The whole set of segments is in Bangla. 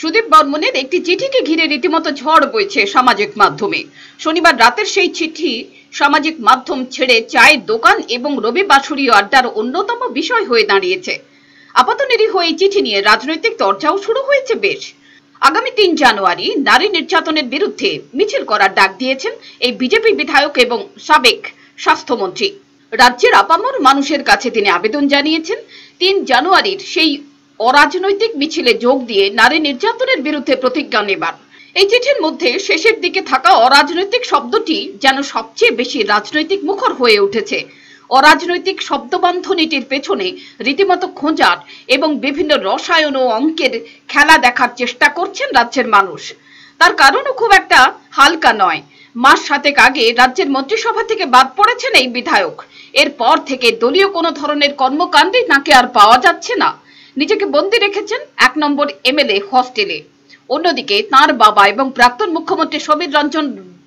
সুদীপ বর্মনের একটি চিঠিকে ঘিরে রীতিমতো ঝড় বইছে সামাজিক মাধ্যমে শনিবার রাতের সেই চিঠি সামাজিক মাধ্যম ছেড়ে চায়ের দোকান এবং রবি বাসুরীয় আড্ডার অন্যতম বিষয় হয়ে দাঁড়িয়েছে আপাত নিরীহ এই চিঠি নিয়ে রাজনৈতিক চর্চাও শুরু হয়েছে বেশ আগামী তিন জানুয়ারি নারী নির্যাতনের বিরুদ্ধে মিছিল করার ডাক দিয়েছেন এই বিজেপি বিধায়ক এবং সাবেক স্বাস্থ্যমন্ত্রী রাজ্যের আপামর মানুষের কাছে তিনি আবেদন জানিয়েছেন তিন জানুয়ারির সেই অরাজনৈতিক মিছিলে যোগ দিয়ে নারী নির্যাতনের বিরুদ্ধে প্রতিজ্ঞা নেবার এই চিঠির মধ্যে শেষের দিকে থাকা অরাজনৈতিক শব্দটি যেন সবচেয়ে বেশি রাজনৈতিক মুখর হয়ে উঠেছে অরাজনৈতিক শব্দবান্ধনীটির পেছনে রীতিমতো খোঁজার এবং বিভিন্ন রসায়ন ও অঙ্কের খেলা দেখার চেষ্টা করছেন রাজ্যের মানুষ তার কারণও খুব একটা হালকা নয় মাস সাতেক আগে রাজ্যের মন্ত্রিসভা থেকে বাদ পড়েছেন এই বিধায়ক এরপর থেকে দলীয় কোনো ধরনের কর্মকাণ্ডে নাকে আর পাওয়া যাচ্ছে না নিজেকে বন্দী রেখেছেন এক নম্বর এমএলএ হস্টেলে অন্যদিকে তার বাবা এবং প্রাক্তন মুখ্যমন্ত্রী সমীর রঞ্জন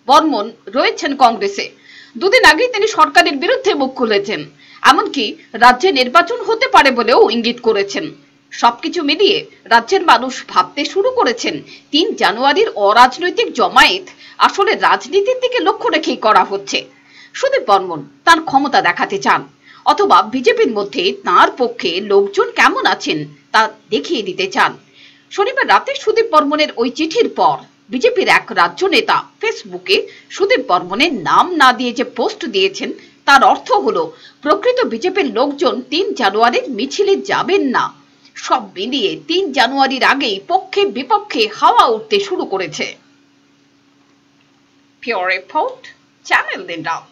বর্মন রয়েছেন কংগ্রেসে দুদিন আগে তিনি সরকারের বিরুদ্ধে মুখ খুলেছেন এমনকি রাজ্যে নির্বাচন হতে পারে বলেও ইঙ্গিত করেছেন সবকিছু মিলিয়ে রাজ্যের মানুষ ভাবতে শুরু করেছেন তিন জানুয়ারির অরাজনৈতিক জমায়েত আসলে রাজনীতির দিকে লক্ষ্য রেখেই করা হচ্ছে সুদীপ বর্মন তার ক্ষমতা দেখাতে চান অথবা বিজেপির মধ্যে তার পক্ষে লোকজন কেমন আছেন তা দেখিয়ে দিতে চান শনিবার রাতে সুদীপ বর্মনের ওই চিঠির পর বিজেপির এক রাজ্য নেতা ফেসবুকে সুদীপ বর্মনের নাম না দিয়ে যে পোস্ট দিয়েছেন তার অর্থ হল প্রকৃত বিজেপির লোকজন তিন জানুয়ারির মিছিলে যাবেন না সব মিলিয়ে তিন জানুয়ারির আগেই পক্ষে বিপক্ষে হাওয়া উঠতে শুরু করেছে পিওর রিপোর্ট চ্যানেল দিন রাত